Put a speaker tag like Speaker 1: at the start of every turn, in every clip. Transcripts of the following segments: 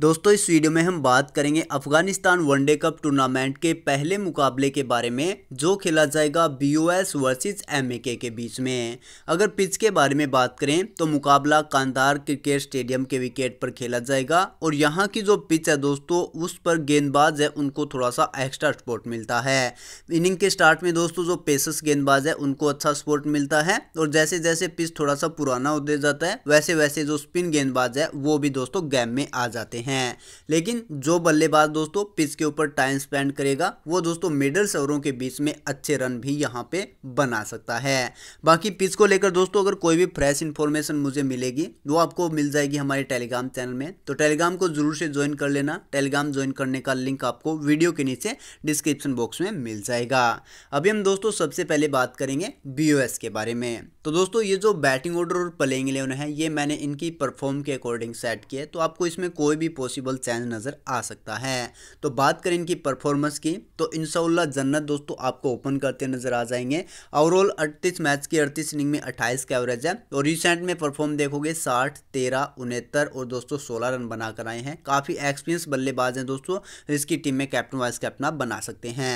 Speaker 1: दोस्तों इस वीडियो में हम बात करेंगे अफगानिस्तान वनडे कप टूर्नामेंट के पहले मुकाबले के बारे में जो खेला जाएगा B O S versus M K बीच में अगर पिच के बारे में बात करें तो मुकाबला कांधार क्रिकेट स्टेडियम के विकेट पर खेला जाएगा और यहाँ की जो पिच है दोस्तों उस पर गेंदबाज है उनको थोड़ा सा एक्स्ट्रा सपोर्ट मिलता है इनिंग के स्टार्ट में दोस्तों जो पेसस गेंदबाज है उनको अच्छा सपोर्ट मिलता है और जैसे जैसे पिच थोड़ा सा पुराना होते जाता है वैसे वैसे जो स्पिन गेंदबाज है वो भी दोस्तों गेम में आ जाते हैं हैं लेकिन जो बल्लेबाज दोस्तों पिच के ऊपर टाइम स्पेंड करेगा वो दोस्तों मिडल ओवरों के बीच में अच्छे रन भी यहाँ पे बना सकता है बाकी पिच को लेकर दोस्तों अगर कोई भी फ्रेश इन्फॉर्मेशन मुझे मिलेगी वो आपको मिल जाएगी हमारे टेलीग्राम चैनल में तो टेलीग्राम को जरूर से ज्वाइन कर लेना टेलीग्राम ज्वाइन करने का लिंक आपको वीडियो के नीचे डिस्क्रिप्शन बॉक्स में मिल जाएगा अभी हम दोस्तों सबसे पहले बात करेंगे बी के बारे में तो दोस्तों ये जो बैटिंग ऑर्डर और प्लेइंग इलेवन है ये मैंने इनकी परफॉर्म के अकॉर्डिंग सेट किया तो आपको इसमें कोई भी पॉसिबल चेंज नज़र आ सकता है तो बात करें इनकी परफॉर्मेंस की तो इनशाला जन्नत दोस्तों आपको ओपन करते नज़र आ जाएंगे ओवरऑल अड़तीस मैच की अड़तीस इनिंग में अट्ठाईस का एवरेज है और रिसेंट में परफॉर्म देखोगे साठ तेरह उनहत्तर और दोस्तों सोलह रन बनाकर आए हैं काफ़ी एक्सपीरियंस बल्लेबाज हैं दोस्तों इसकी टीम में कैप्टन वाइस कैप्टन बना सकते हैं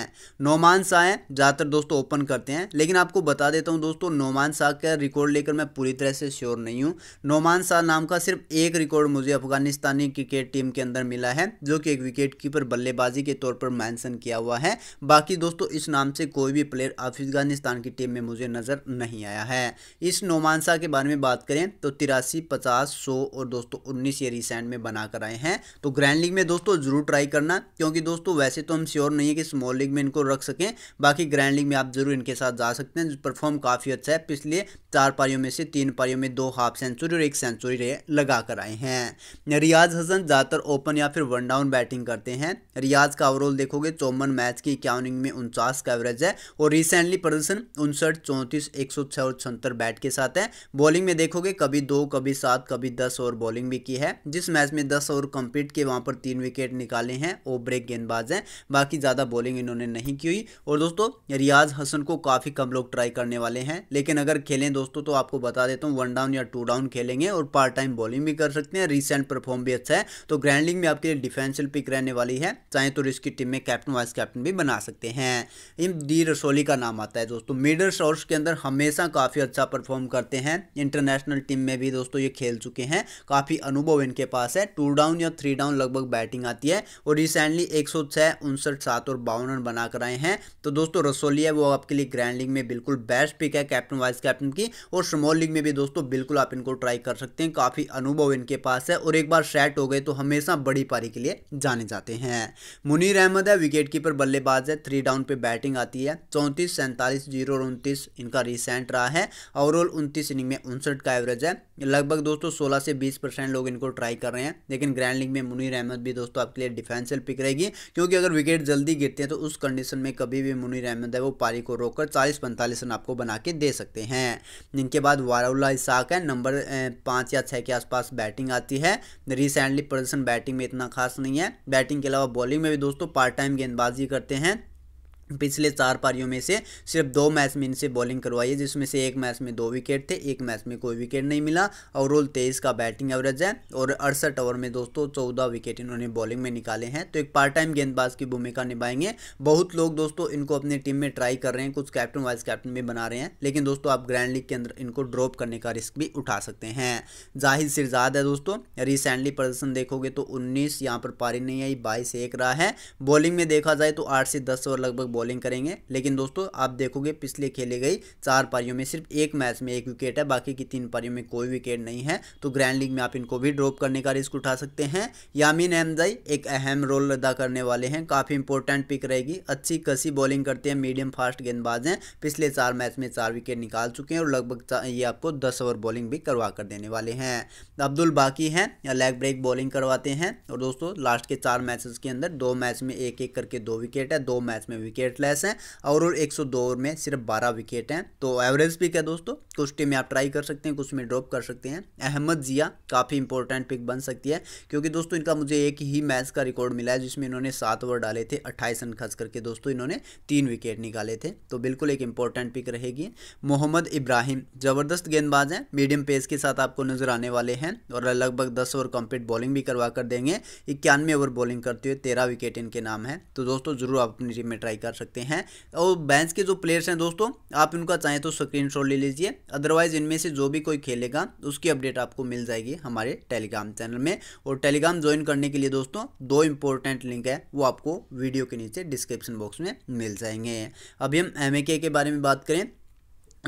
Speaker 1: नोमान शाह हैं ज़्यादातर दोस्तों ओपन करते हैं लेकिन आपको बता देता हूँ दोस्तों नोमान शाह का रिकॉर्ड लेकर मैं पूरी तरह से श्योर नहीं हूँ नोमान शाह नाम का सिर्फ एक रिकॉर्ड मुझे अफगानिस्तानी क्रिकेट टीम के अंदर मिला है जो कि एक विकेट कीपर बल्लेबाजी के तौर पर मैंसन किया हुआ है बाकी दोस्तों इस नाम से कोई भी प्लेयर अफगानिस्तान की टीम में मुझे नज़र नहीं आया है इस नोमानसा के बारे में बात करें तो तिरासी पचास सौ और दोस्तों उन्नीस ये रिसेंट में बनाकर आए हैं तो ग्रैंड लीग में दोस्तों ज़रूर ट्राई करना क्योंकि दोस्तों वैसे तो हम श्योर नहीं है कि स्मॉल लीग में इनको रख सकें बाकी ग्रैंड लीग में आप ज़रूर इनके साथ जा सकते हैं परफॉर्म काफ़ी अच्छा है पिछले चार पारियों में से तीन पारियों में दो हाफ सेंचुरी और एक सेंचुरी लगा कर आए हैं रियाज हसन ज़्यादातर ओपन या फिर वन डाउन बैटिंग करते हैं रियाज का ओवरऑल देखोगे चौवन मैच की इक्यावन इनिंग में उनचास का एवरेज है और रिसेंटली प्रदर्शन उनसठ चौंतीस एक सौ छः और छहत्तर बैट के साथ है बॉलिंग में देखोगे कभी दो कभी सात कभी दस ओवर बॉलिंग भी की है जिस मैच में दस ओवर कंप्लीट के वहाँ पर तीन विकेट निकाले हैं ओ ब्रेक गेंदबाज हैं बाकी ज़्यादा बॉलिंग इन्होंने नहीं की हुई और दोस्तों रियाज हसन को काफ़ी कम लोग ट्राई करने वाले हैं लेकिन अगर खेलें दोस्तों तो आपको बता देता हूँ वन डाउन या टू डाउन खेलेंगे और पार्ट टाइम बॉलिंग भी कर सकते हैं रिसेंट परफॉर्म भी अच्छा है तो ग्रैंडलिंग में आपके लिए डिफेंसियल पिक रहने वाली है चाहे तो इसकी टीम में कैप्टन वाइस कैप्टन भी बना सकते हैं इन डी रसोली का नाम आता है दोस्तों मिडल शॉर्ट्स के अंदर हमेशा काफ़ी अच्छा परफॉर्म करते हैं इंटरनेशनल टीम में भी दोस्तों ये खेल चुके हैं काफ़ी अनुभव इनके पास है टू डाउन या थ्री डाउन लगभग बैटिंग आती है और रिसेंटली एक सौ छः उनसठ सात और बावन रन बनाकर आए हैं तो दोस्तों रसोली है वो आपके लिए ग्रैंड लीग में बिल्कुल बेस्ट पिक है कैप्टन वाइस कैप्टन की और स्मॉल लीग में भी दोस्तों बिल्कुल आप इनको ट्राई कर सकते हैं काफ़ी अनुभव इनके पास है और एक बार सेट हो गए तो तो हमेशा बड़ी पारी के लिए जाने जाते हैं मुनीर अहमद है विकेट कीपर बल्लेबाज है थ्री डाउन पे बैटिंग आती है चौंतीस सैंतालीस जीरो और उनतीस इनका रिसेंट रहा है ओवरऑल उनतीस इनिंग में उनसठ का एवरेज है लगभग दोस्तों सोलह से बीस परसेंट लोग इनको ट्राई कर रहे हैं लेकिन ग्रैंड लीग में मुनीर अहमद भी दोस्तों आपके लिए डिफेंसिव पिक रहेगी क्योंकि अगर विकेट जल्दी गिरते हैं तो उस कंडीशन में कभी भी मुनीर अहमद है वो पारी को रोककर चालीस पैंतालीस रन आपको बना के दे सकते हैं इनके बाद वाराउल्ला इसाक है नंबर पाँच या छः के आसपास बैटिंग आती है रिसेंटली प्रदर्शन बैटिंग में इतना खास नहीं है बैटिंग के अलावा बॉलिंग में भी दोस्तों पार्ट टाइम गेंदबाजी करते हैं पिछले चार पारियों में से सिर्फ दो मैच में इनसे बॉलिंग करवाई है जिसमें से एक मैच में दो विकेट थे एक मैच में कोई विकेट नहीं मिला ओवरऑल तेईस का बैटिंग एवरेज है और अड़सठ ओवर में दोस्तों चौदह विकेट इन्होंने बॉलिंग में निकाले हैं तो एक पार्ट टाइम गेंदबाज की भूमिका निभाएंगे बहुत लोग दोस्तों इनको अपनी टीम में ट्राई कर रहे हैं कुछ कैप्टन वाइस कैप्टन भी बना रहे हैं लेकिन दोस्तों आप ग्रैंड लीग के अंदर इनको ड्रॉप करने का रिस्क भी उठा सकते हैं जाहिर सिरजाद है दोस्तों रिसेंटली प्रदर्शन देखोगे तो उन्नीस यहाँ पर पारी नहीं आई बाईस एक रहा है बॉलिंग में देखा जाए तो आठ से दस ओवर लगभग बॉलिंग करेंगे लेकिन दोस्तों आप देखोगे पिछले खेले गई चार पारियों में सिर्फ एक मैच में एक विकेट है बाकी की तीन पारियों में कोई विकेट नहीं है तो ग्रैंड लीग में आप इनको भी ड्रॉप करने का रिस्क उठा सकते हैं यामिन अहमदाई एक अहम रोल अदा करने वाले हैं काफ़ी इंपॉर्टेंट पिक रहेगी अच्छी कसी बॉलिंग करते हैं मीडियम फास्ट गेंदबाज हैं पिछले चार मैच में चार विकेट निकाल चुके हैं और लगभग ये आपको दस ओवर बॉलिंग भी करवा कर देने वाले हैं अब्दुल बाकी हैं या लेग ब्रेक बॉलिंग करवाते हैं और दोस्तों लास्ट के चार मैचेस के अंदर दो मैच में एक एक करके दो विकेट है दो मैच में विकेट विकेट लेस हैं और, एक सौ दो ओवर में सिर्फ बारह विकेट हैं तो एवरेज पिक है दोस्तों कुछ तो टीम में आप ट्राई कर सकते हैं कुछ में ड्रॉप कर सकते हैं अहमद जिया काफ़ी इंपॉर्टेंट पिक बन सकती है क्योंकि दोस्तों इनका मुझे एक ही मैच का रिकॉर्ड मिला है जिसमें इन्होंने सात ओवर डाले थे अट्ठाईस रन खर्च करके दोस्तों इन्होंने तीन विकेट निकाले थे तो बिल्कुल एक इंपॉर्टेंट पिक रहेगी मोहम्मद इब्राहिम ज़बरदस्त गेंदबाज हैं मीडियम पेस के साथ आपको नजर आने वाले हैं और लगभग दस ओवर कंप्लीट बॉलिंग भी करवा कर देंगे इक्यानवे ओवर बॉलिंग करते हुए तेरह विकेट इनके नाम है तो दोस्तों जरूर आप अपनी टीम में ट्राई कर कर सकते हैं और बैंस के जो प्लेयर्स हैं दोस्तों आप इनका चाहें तो स्क्रीन ले लीजिए अदरवाइज इनमें से जो भी कोई खेलेगा उसकी अपडेट आपको मिल जाएगी हमारे टेलीग्राम चैनल में और टेलीग्राम ज्वाइन करने के लिए दोस्तों दो इंपॉर्टेंट लिंक है वो आपको वीडियो के नीचे डिस्क्रिप्शन बॉक्स में मिल जाएंगे अभी हम एम के बारे में बात करें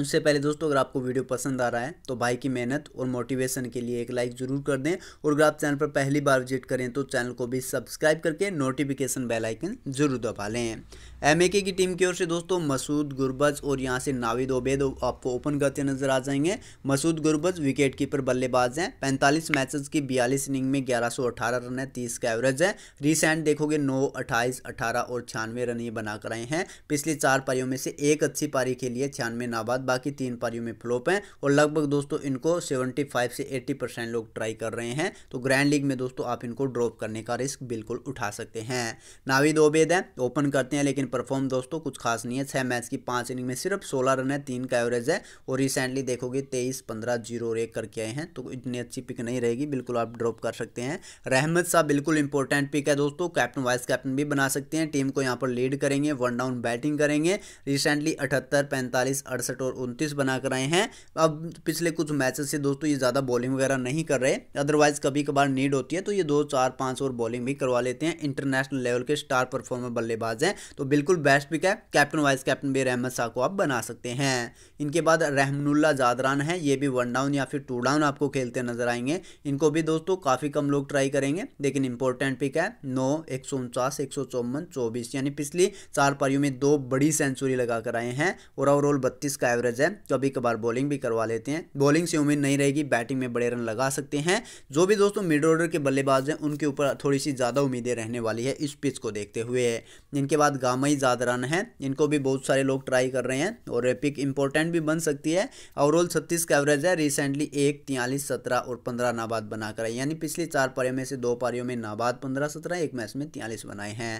Speaker 1: उससे पहले दोस्तों अगर आपको वीडियो पसंद आ रहा है तो भाई की मेहनत और मोटिवेशन के लिए एक लाइक ज़रूर कर दें और अगर आप चैनल पर पहली बार विजिट करें तो चैनल को भी सब्सक्राइब करके नोटिफिकेशन बेल आइकन ज़रूर दबा लें एम की टीम की ओर से दोस्तों मसूद गुरबज और यहाँ से नाविद ओबेद आपको ओपन करते नजर आ जाएंगे मसूद गुरबज विकेट कीपर बल्लेबाज हैं पैंतालीस मैचेस की बयालीस इनिंग में ग्यारह रन है तीस का एवरेज है रिसेंट देखोगे नौ अट्ठाईस अठारह और छियानवे रन ये बनाकर आए हैं पिछले चार पारियों में से एक अच्छी पारी के लिए छियानवे नाबाद बाकी तीन पारियों में फ्लोप हैं और लगभग दोस्तों इनको 75 से 80 परसेंट लोग ट्राई कर रहे हैं तो ग्रैंड लीग में दोस्तों आप इनको ड्रॉप करने का रिस्क बिल्कुल उठा सकते हैं नाविद ओबेद है ओपन करते हैं लेकिन परफॉर्म दोस्तों कुछ खास नहीं है छः मैच की पाँच इनिंग में सिर्फ सोलह रन है तीन का एवरेज है और रिसेंटली देखोगे तेईस पंद्रह जीरो और एक करके आए हैं तो इतनी अच्छी पिक नहीं रहेगी बिल्कुल आप ड्रॉप कर सकते हैं रहमत साहब बिल्कुल इंपॉर्टेंट पिक है दोस्तों कैप्टन वाइस कैप्टन भी बना सकते हैं टीम को यहाँ पर लीड करेंगे वन डाउन बैटिंग करेंगे रिसेंटली अठहत्तर पैंतालीस अड़सठ और उनतीस बनाकर आए हैं अब पिछले कुछ मैचेस से दोस्तों ये ज़्यादा बॉलिंग वगैरह नहीं कर रहे अदरवाइज़ कभी कभार नीड होती है तो ये दो चार पाँच और बॉलिंग भी करवा लेते हैं इंटरनेशनल लेवल के स्टार परफॉर्मर बल्लेबाज हैं तो बिल्कुल बेस्ट पिक है कैप्टन वाइस कैप्टन बेर अहमद शाह को आप बना सकते हैं इनके बाद रहमनुल्ला जादरान है ये भी वन डाउन या फिर टू डाउन आपको खेलते नजर आएंगे इनको भी दोस्तों काफ़ी कम लोग ट्राई करेंगे लेकिन इंपॉर्टेंट पिक है नौ एक सौ उनचास एक सौ चौवन चौबीस यानी पिछली चार पारियों में दो बड़ी सेंचुरी लगाकर आए हैं और ओवरऑल बत्तीस का एवरेज एवरेज है कभी कभार बॉलिंग भी करवा लेते हैं बॉलिंग से उम्मीद नहीं रहेगी बैटिंग में बड़े रन लगा सकते हैं जो भी दोस्तों मिड ऑर्डर के बल्लेबाज हैं उनके ऊपर थोड़ी सी ज़्यादा उम्मीदें रहने वाली है इस पिच को देखते हुए है इनके बाद गामई ज़्यादा रन है इनको भी बहुत सारे लोग ट्राई कर रहे हैं और पिक इंपॉर्टेंट भी बन सकती है ओवरऑल छत्तीस का एवरेज है रिसेंटली एक तियालीस सत्रह और पंद्रह नाबाद बनाकर है यानी पिछली चार पारियों में से दो पारियों में नाबाद पंद्रह सत्रह एक मैच में तियालीस बनाए हैं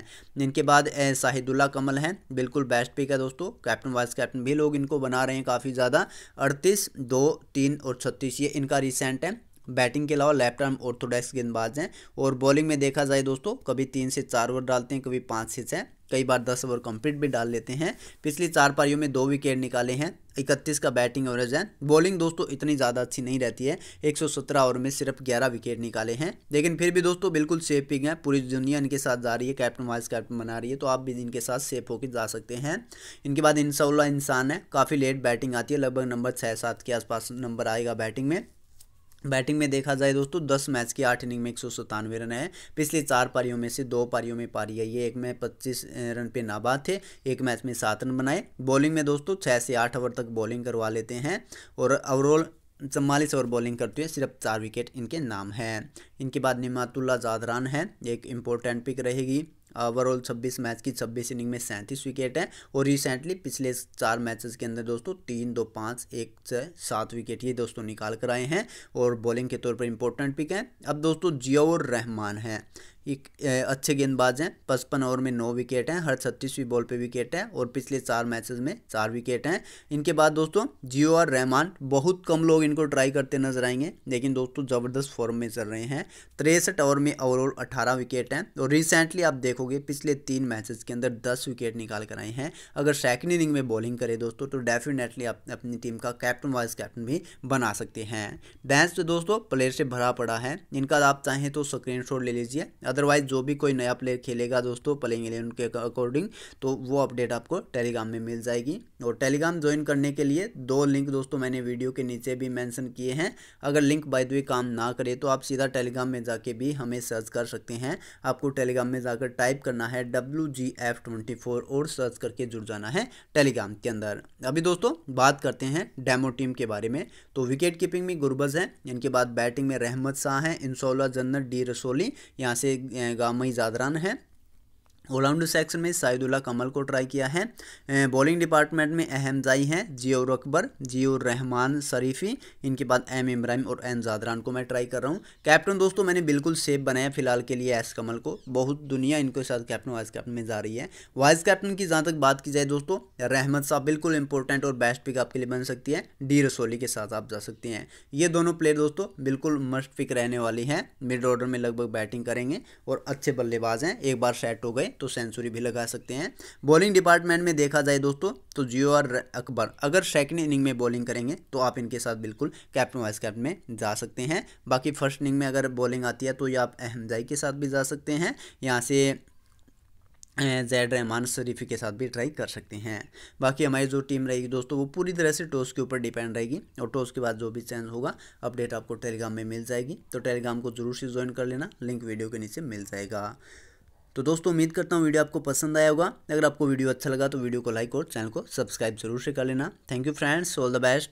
Speaker 1: इनके बाद शाहिदुल्ला कमल हैं बिल्कुल बेस्ट पिक है दोस्तों कैप्टन वाइस कैप्टन भी लोग इनको बना रहे रहे हैं काफ़ी ज़्यादा अड़तीस दो तीन और छत्तीस ये इनका रिसेंट है बैटिंग के अलावा लेफ्ट आर्म ऑर्थोडॉक्स गेंदबाज हैं और बॉलिंग में देखा जाए दोस्तों कभी तीन से चार ओवर डालते हैं कभी पाँच से छः कई बार दस ओवर कंप्लीट भी डाल लेते हैं पिछली चार पारियों में दो विकेट निकाले हैं इकतीस का बैटिंग एवरेज है बॉलिंग दोस्तों इतनी ज़्यादा अच्छी नहीं रहती है 117 ओवर में सिर्फ 11 विकेट निकाले हैं लेकिन फिर भी दोस्तों बिल्कुल सेफ पिंग है पूरी दुनिया इनके साथ जा रही है कैप्टन वाइस कैप्टन बना रही है तो आप भी इनके साथ सेफ होकर जा सकते हैं इनके बाद इंसौला इंसान है काफ़ी लेट बैटिंग आती है लगभग नंबर छः सात के आसपास नंबर आएगा बैटिंग में बैटिंग में देखा जाए दोस्तों दस मैच की आठ इनिंग में एक सौ रन है पिछली चार पारियों में से दो पारियों में पारी है ये एक में पच्चीस रन पे नाबाद थे एक मैच में सात रन बनाए बॉलिंग में दोस्तों छः से आठ ओवर तक बॉलिंग करवा लेते हैं और ओवरऑल चम्बालीस ओवर बॉलिंग करते हुए सिर्फ चार विकेट इनके नाम हैं इनके बाद निमातुल्ला जादरान है एक इम्पोर्टेंट पिक रहेगी ओवरऑल छब्बीस मैच की छब्बीस इनिंग में सैंतीस विकेट हैं और रिसेंटली पिछले चार मैचेस के अंदर दोस्तों तीन दो पाँच एक छः सात विकेट ये दोस्तों निकाल कर आए हैं और बॉलिंग के तौर पर इंपॉर्टेंट पिक हैं अब दोस्तों जियाउर रहमान हैं एक अच्छे गेंदबाज हैं पचपन ओवर में नौ विकेट हैं हर छत्तीसवीं बॉल पे विकेट है और पिछले चार मैचेस में चार विकेट हैं इनके बाद दोस्तों जियो और रहमान बहुत कम लोग इनको ट्राई करते नजर आएंगे लेकिन दोस्तों ज़बरदस्त फॉर्म में चल रहे हैं तिरसठ ओवर में ओवरऑल अठारह विकेट हैं और रिसेंटली आप देखोगे पिछले तीन मैचेस के अंदर दस विकेट निकाल कर आए हैं अगर सेकेंड इनिंग में बॉलिंग करें दोस्तों तो डेफिनेटली आप अपनी टीम का कैप्टन वाइस कैप्टन भी बना सकते हैं बैंस तो दोस्तों प्लेयर से भरा पड़ा है इनका आप चाहें तो स्क्रीन ले लीजिए अदरवाइज जो भी कोई नया प्लेयर खेलेगा दोस्तों प्लेइंग एलेवन के अकॉर्डिंग तो वो अपडेट आपको टेलीग्राम में मिल जाएगी और टेलीग्राम ज्वाइन करने के लिए दो लिंक दोस्तों मैंने वीडियो के नीचे भी मैंसन किए हैं अगर लिंक बाय द काम ना करे तो आप सीधा टेलीग्राम में जाके भी हमें सर्च कर सकते हैं आपको टेलीग्राम में जाकर टाइप करना है W G F twenty four और सर्च करके जुड़ जाना है टेलीग्राम के अंदर अभी दोस्तों बात करते हैं डेमो टीम के बारे में तो विकेट कीपिंग में गुरबज है इनके बाद बैटिंग में रहमत शाह हैं इंसोला जन्नत डी रसोली यहाँ से गाँव में ही ज़्यादा रन है ऑलराउंडर सेक्शन में साइदुल्ला कमल को ट्राई किया है बॉलिंग डिपार्टमेंट में जई हैं जियो अकबर जियो रहमान शरीफी इनके बाद एम इब्राहिम और एन जादरान को मैं ट्राई कर रहा हूँ कैप्टन दोस्तों मैंने बिल्कुल सेफ बनाया फिलहाल के लिए एस कमल को बहुत दुनिया इनके साथ कैप्टन वाइस कैप्टन में जा रही है वाइस कैप्टन की जहाँ तक बात की जाए दोस्तों रहमत साहब बिल्कुल इंपॉर्टेंट और बेस्ट पिक आपके लिए बन सकती है डी रसोली के साथ आप जा सकते हैं ये दोनों प्लेयर दोस्तों बिल्कुल मस्ट पिक रहने वाली हैं मिड ऑर्डर में लगभग बैटिंग करेंगे और अच्छे बल्लेबाज हैं एक बार सेट हो गए तो सेंचुरी भी लगा सकते हैं बॉलिंग डिपार्टमेंट में देखा जाए दोस्तों तो जियो आर अकबर अगर सेकेंड इनिंग में बॉलिंग करेंगे तो आप इनके साथ बिल्कुल कैप्टन वाइस कैप्टन में जा सकते हैं बाकी फर्स्ट इनिंग में अगर बॉलिंग आती है तो ये आप अहमजाई के साथ भी जा सकते हैं यहाँ से जैड रहमान शरीफी के साथ भी ट्राई कर सकते हैं बाकी हमारी जो टीम रहेगी दोस्तों वो पूरी तरह से टॉस के ऊपर डिपेंड रहेगी और टॉस के बाद जो भी चेंज होगा अपडेट आपको टेलीग्राम में मिल जाएगी तो टेलीग्राम को जरूर से ज्वाइन कर लेना लिंक वीडियो के नीचे मिल जाएगा तो दोस्तों उम्मीद करता हूँ वीडियो आपको पसंद आया होगा अगर आपको वीडियो अच्छा लगा तो वीडियो को लाइक और चैनल को सब्सक्राइब जरूर से कर लेना thank you friends all the best